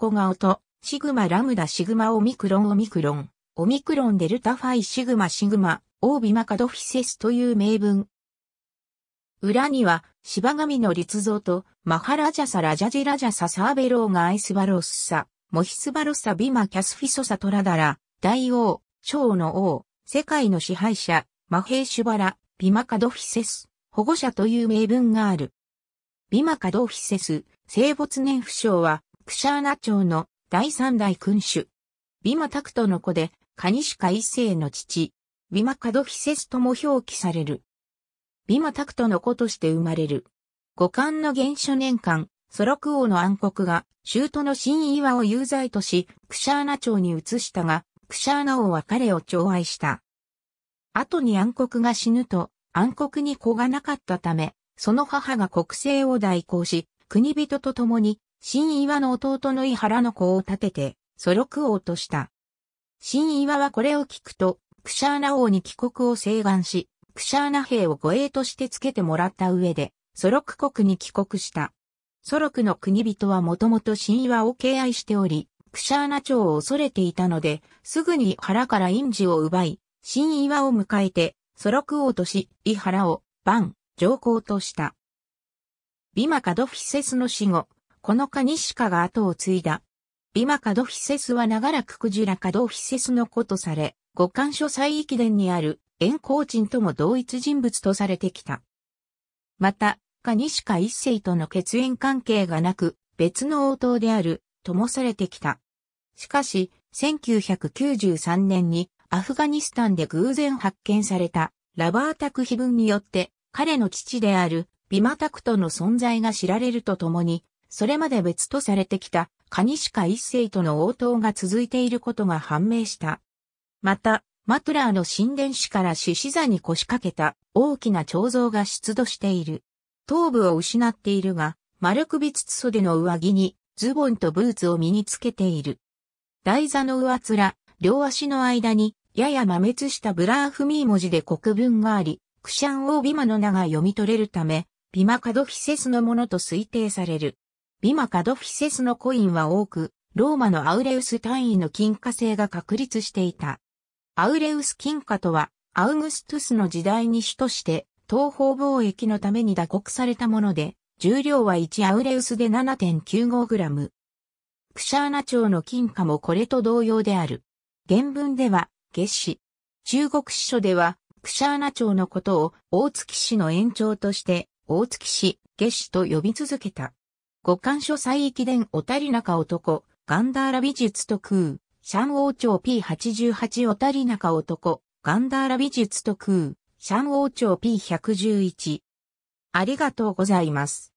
コガオと、シグマラムダシグマオミクロンオミクロン、オミクロンデルタファイシグマシグマ、オービマカドフィセスという名文。裏には、芝神の立像と、マハラジャサラジャジラジャササーベローガアイスバロッサ、モヒスバロッサビマキャスフィソサトラダラ、大王、蝶の王、世界の支配者、マヘイシュバラ、ビマカドフィセス、保護者という名文がある。ビマカドフィセス、生没年不詳は、クシャーナ朝の第三代君主。ビマタクトの子で、カニシカ一世の父、ビマカドヒセスとも表記される。ビマタクトの子として生まれる。五冠の原初年間、ソロク王の暗黒が、シュートの新岩を有罪とし、クシャーナ朝に移したが、クシャーナ王は彼を寵愛した。後に暗黒が死ぬと、暗黒に子がなかったため、その母が国政を代行し、国人と共に新岩の弟の井原の子を立てて、ソロク王とした。新岩はこれを聞くと、クシャーナ王に帰国を請願し、クシャーナ兵を護衛としてつけてもらった上で、ソロク国に帰国した。ソロクの国人はもともと新岩を敬愛しており、クシャーナ朝を恐れていたので、すぐに原から印字を奪い、新岩を迎えて、ソロク王とし、伊原を、万、上皇とした。ビマカドフィセスの死後、このカニシカが後を継いだ。ビマカドフィセスは長らくクジラカドフィセスの子とされ、五冠所最域伝にあるーチンとも同一人物とされてきた。また、カニシカ一世との血縁関係がなく、別の応答である、ともされてきた。しかし、1993年にアフガニスタンで偶然発見されたラバータク碑文によって彼の父であるビマタクトの存在が知られるとともにそれまで別とされてきた、カニシカ一世との応答が続いていることが判明した。また、マトラーの神殿市から獅子座に腰掛けた大きな彫像が出土している。頭部を失っているが、丸首筒袖の上着にズボンとブーツを身につけている。台座の上面、両足の間にやや真滅したブラーフミー文字で国文があり、クシャンオービマの名が読み取れるため、ビマカドフィセスのものと推定される。ビマカドフィセスのコインは多く、ローマのアウレウス単位の金貨制が確立していた。アウレウス金貨とは、アウグストゥスの時代に主として、東方貿易のために打刻されたもので、重量は1アウレウスで7 9 5ム。クシャーナ朝の金貨もこれと同様である。原文では、月子。中国史書では、クシャーナ朝のことを大月市の延長として、大月市、月子と呼び続けた。五冠書祭駅伝小足中男、ガンダーラ美術特空、シャン王朝 P88 小足中男、ガンダーラ美術特空、シャン王朝 P111。ありがとうございます。